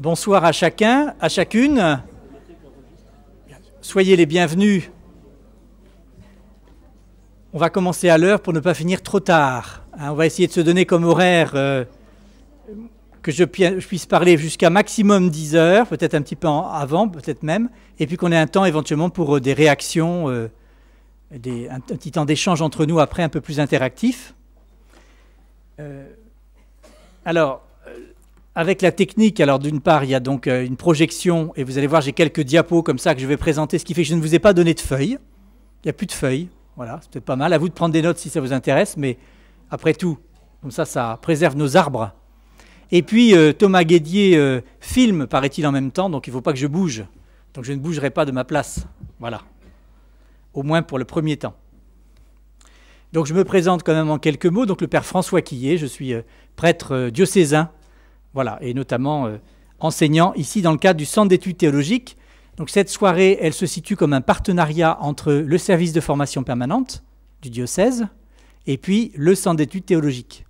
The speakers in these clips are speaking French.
Bonsoir à chacun, à chacune. Soyez les bienvenus. On va commencer à l'heure pour ne pas finir trop tard. Hein. on va essayer de se donner comme horaire euh, que je, puisse parler jusqu'à maximum 10 heures, peut-être un petit peu avant, peut-être même, et puis qu'on ait un temps éventuellement pour euh, des réactions, euh, des, un, petit temps d'échange entre nous après un peu plus interactif. alors, avec la technique, alors d'une part, il y a donc euh, une projection, et vous allez voir, j'ai quelques diapos comme ça que je vais présenter, ce qui fait que je ne vous ai pas donné de feuilles. Il n'y a plus de feuilles. Voilà, c'est peut-être pas mal. À vous de prendre des notes si ça vous intéresse, mais après tout, comme ça, ça préserve nos arbres. Et puis, euh, Thomas Guédier euh, filme, paraît-il, en même temps, donc il ne faut pas que je bouge. Donc je ne bougerai pas de ma place. Voilà. Au moins pour le premier temps. Donc je me présente quand même en quelques mots. Donc le Père François Quillet, je suis prêtre diocésain voilà, et notamment euh, enseignant ici dans le cadre du Centre d'études théologiques. Donc cette soirée, elle se situe comme un partenariat entre le service de formation permanente du diocèse et puis le Centre d'études théologiques.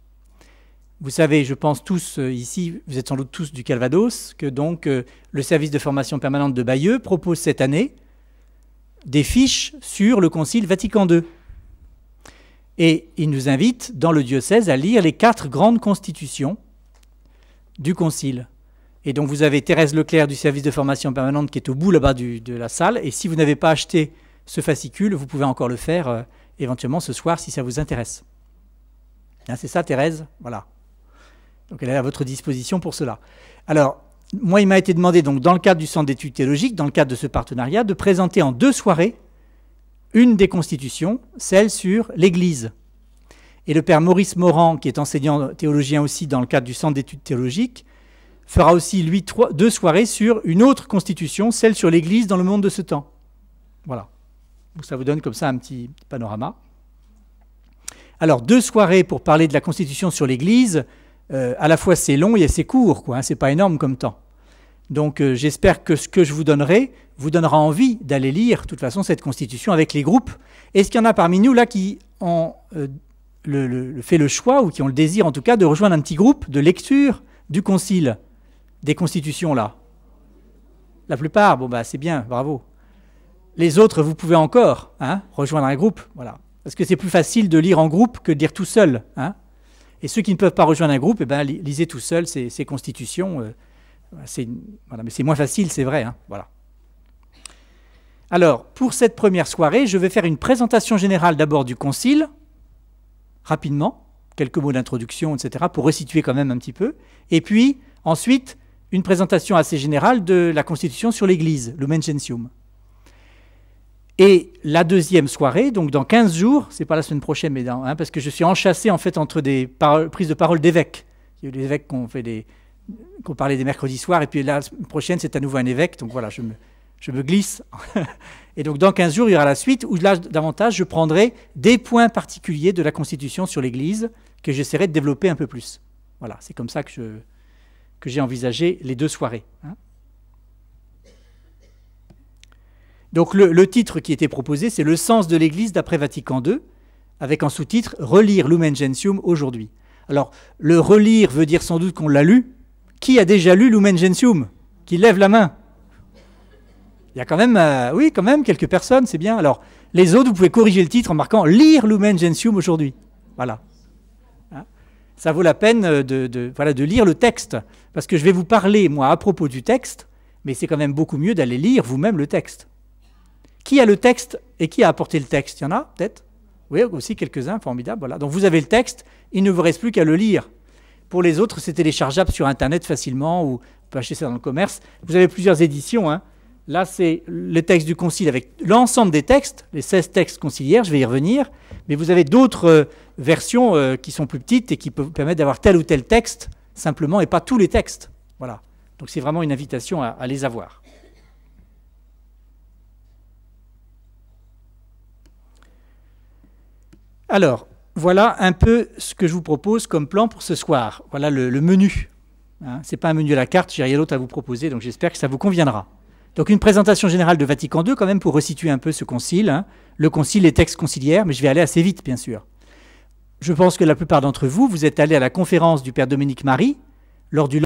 Vous savez, je pense tous euh, ici, vous êtes sans doute tous du Calvados, que donc euh, le service de formation permanente de Bayeux propose cette année des fiches sur le Concile Vatican II. Et il nous invite dans le diocèse à lire les quatre grandes constitutions du concile. Et donc vous avez Thérèse Leclerc du service de formation permanente qui est au bout là-bas de la salle. Et si vous n'avez pas acheté ce fascicule, vous pouvez encore le faire euh, éventuellement ce soir si ça vous intéresse. Hein, c'est ça Thérèse Voilà. Donc elle est à votre disposition pour cela. Alors, moi, il m'a été demandé, donc, dans le cadre du Centre d'études théologiques, dans le cadre de ce partenariat, de présenter en deux soirées une des constitutions, celle sur l'Église. Et le père Maurice Morand, qui est enseignant théologien aussi dans le cadre du Centre d'études théologiques, fera aussi, lui, deux soirées sur une autre constitution, celle sur l'Église dans le monde de ce temps. Voilà. Donc ça vous donne comme ça un petit panorama. Alors, deux soirées pour parler de la constitution sur l'Église, euh, à la fois c'est long et c'est court, quoi. Hein. c'est pas énorme comme temps. Donc euh, j'espère que ce que je vous donnerai vous donnera envie d'aller lire, de toute façon, cette constitution avec les groupes. Est-ce qu'il y en a parmi nous là qui en... Euh, le, fait le choix, ou qui ont le désir en tout cas, de rejoindre un petit groupe de lecture du concile, des constitutions là. La plupart, bon bah c'est bien, bravo. Les autres, vous pouvez encore hein, rejoindre un groupe, voilà. Parce que c'est plus facile de lire en groupe que de lire tout seul. Hein. Et ceux qui ne peuvent pas rejoindre un groupe, eh ben, lisez tout seul ces, ces constitutions. Euh, c'est, mais c'est moins facile, c'est vrai. Hein, voilà. Alors, pour cette première soirée, je vais faire une présentation générale d'abord du Concile, rapidement, quelques mots d'introduction, etc., pour resituer quand même un petit peu. Et puis, ensuite, une présentation assez générale de la Constitution sur l'Église, le Gentium. Et la deuxième soirée, donc dans 15 jours, c'est pas la semaine prochaine, mais dans, hein, parce que je suis enchâssé en fait entre des prises de parole d'évêques. Il y a des évêques qu'on fait des, parlait des mercredis soirs, et puis la prochaine, c'est à nouveau un évêque, donc voilà, je me, je me glisse. et donc dans 15 jours, il y aura la suite où là, davantage, je prendrai des points particuliers de la Constitution sur l'Église que j'essaierai de développer un peu plus. Voilà, c'est comme ça que, j'ai envisagé les deux soirées. Hein. Donc le, titre qui était proposé, c'est Le sens de l'Église d'après Vatican II, avec en sous-titre Relire Lumen Gentium aujourd'hui. Alors, le relire veut dire sans doute qu'on l'a lu. Qui a déjà lu Lumen Gentium Qui lève la main il y a quand même, euh, oui, quand même quelques personnes, c'est bien. Alors, les autres, vous pouvez corriger le titre en marquant Lire Lumen Gentium aujourd'hui. Voilà. Hein ça vaut la peine euh, de, voilà, de lire le texte, parce que je vais vous parler, moi, à propos du texte, mais c'est quand même beaucoup mieux d'aller lire vous-même le texte. Qui a le texte et qui a apporté le texte Il y en a, peut-être Oui, aussi quelques-uns, formidable. Voilà. Donc, vous avez le texte, il ne vous reste plus qu'à le lire. Pour les autres, c'est téléchargeable sur Internet facilement ou on peut acheter ça dans le commerce. Vous avez plusieurs éditions, hein Là, c'est le texte du Concile avec l'ensemble des textes, les 16 textes conciliaires, je vais y revenir, mais vous avez d'autres euh, versions euh, qui sont plus petites et qui peuvent permettre d'avoir tel ou tel texte simplement et pas tous les textes. Voilà. Donc c'est vraiment une invitation à, les avoir. Alors, voilà un peu ce que je vous propose comme plan pour ce soir. Voilà le, menu. Hein. ce n'est pas un menu à la carte, j'ai rien d'autre à vous proposer, donc j'espère que ça vous conviendra. Donc une présentation générale de Vatican II, quand même, pour resituer un peu ce concile. Hein. Le concile, les textes conciliaires, mais je vais aller assez vite, bien sûr. Je pense que la plupart d'entre vous, vous êtes allés à la conférence du Père Dominique Marie lors du